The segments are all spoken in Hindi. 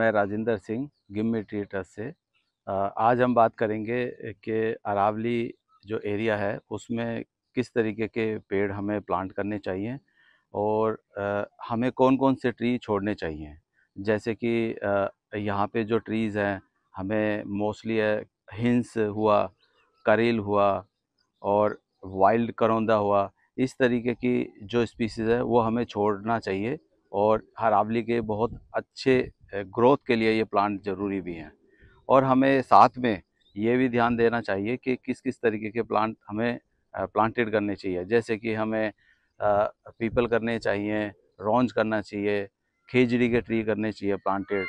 मैं राजेंद्र सिंह गिम्मी थिएटर से आज हम बात करेंगे कि अरावली जो एरिया है उसमें किस तरीके के पेड़ हमें प्लांट करने चाहिए और हमें कौन कौन से ट्री छोड़ने चाहिए जैसे कि यहाँ पे जो ट्रीज़ हैं हमें मोस्टली हिंस हुआ करेल हुआ और वाइल्ड करौंदा हुआ इस तरीके की जो स्पीसीज़ है वो हमें छोड़ना चाहिए और हरावली के बहुत अच्छे ग्रोथ के लिए ये प्लांट ज़रूरी भी हैं और हमें साथ में ये भी ध्यान देना चाहिए कि किस किस तरीके के प्लांट हमें प्लांटेड करने चाहिए जैसे कि हमें पीपल करने चाहिए रॉन्ज करना चाहिए खेजड़ी के ट्री करने चाहिए प्लांटेड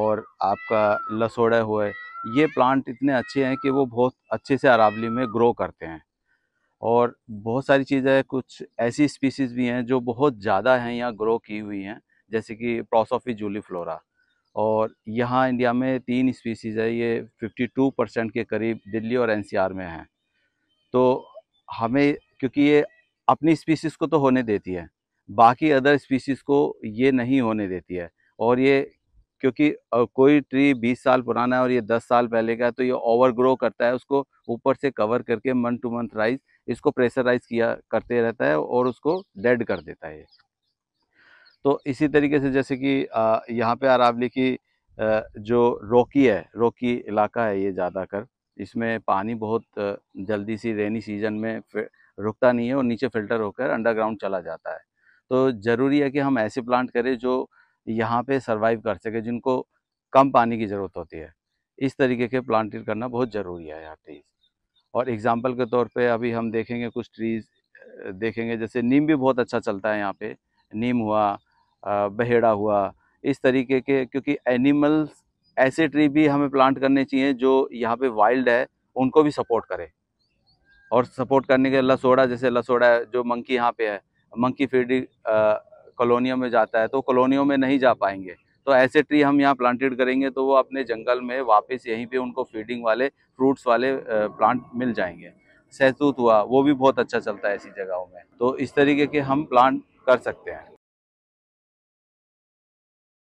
और आपका लसोड़ा हुए ये प्लांट इतने अच्छे हैं कि वो बहुत अच्छे से अरावली में ग्रो करते हैं और बहुत सारी चीज़ें कुछ ऐसी स्पीसीज़ भी हैं जो बहुत ज़्यादा हैं यहाँ ग्रो की हुई हैं जैसे कि प्रोसोफी जूली फ्लोरा और यहाँ इंडिया में तीन स्पीसीज़ है ये 52 परसेंट के करीब दिल्ली और एनसीआर में हैं तो हमें क्योंकि ये अपनी स्पीसीज़ को तो होने देती है बाकी अदर स्पीसीज़ को ये नहीं होने देती है और ये क्योंकि कोई ट्री 20 साल पुराना है और ये 10 साल पहले का है तो ये ओवर ग्रो करता है उसको ऊपर से कवर करके मंथ टू मंथ राइज इसको प्रेशराइज किया करते रहता है और उसको डेड कर देता है तो इसी तरीके से जैसे कि यहाँ पे अरावली की जो रोकी है रोकी इलाका है ये ज़्यादातर इसमें पानी बहुत जल्दी सी रेनी सीजन में रुकता नहीं है और नीचे फिल्टर होकर अंडरग्राउंड चला जाता है तो ज़रूरी है कि हम ऐसे प्लांट करें जो यहाँ पे सर्वाइव कर सके जिनको कम पानी की ज़रूरत होती है इस तरीके के प्लांट करना बहुत ज़रूरी है यहाँ ट्रीज़ और एग्ज़ाम्पल के तौर पे अभी हम देखेंगे कुछ ट्रीज़ देखेंगे जैसे नीम भी बहुत अच्छा चलता है यहाँ पे नीम हुआ बहेड़ा हुआ इस तरीके के क्योंकि एनिमल्स ऐसे ट्री भी हमें प्लांट करने चाहिए जो यहाँ पे वाइल्ड है उनको भी सपोर्ट करे और सपोर्ट करने के लसोड़ा जैसे लसोड़ा जो मंकी यहाँ पे है मंकी फीडिंग कॉलोनियों में जाता है तो कॉलोनियों में नहीं जा पाएंगे तो ऐसे ट्री हम यहाँ प्लांटेड करेंगे तो वो अपने जंगल में वापस यहीं पे उनको फीडिंग वाले फ्रूट्स वाले प्लांट मिल जाएंगे सहतूत हुआ वो भी बहुत अच्छा चलता है ऐसी जगहों में तो इस तरीके के हम प्लांट कर सकते हैं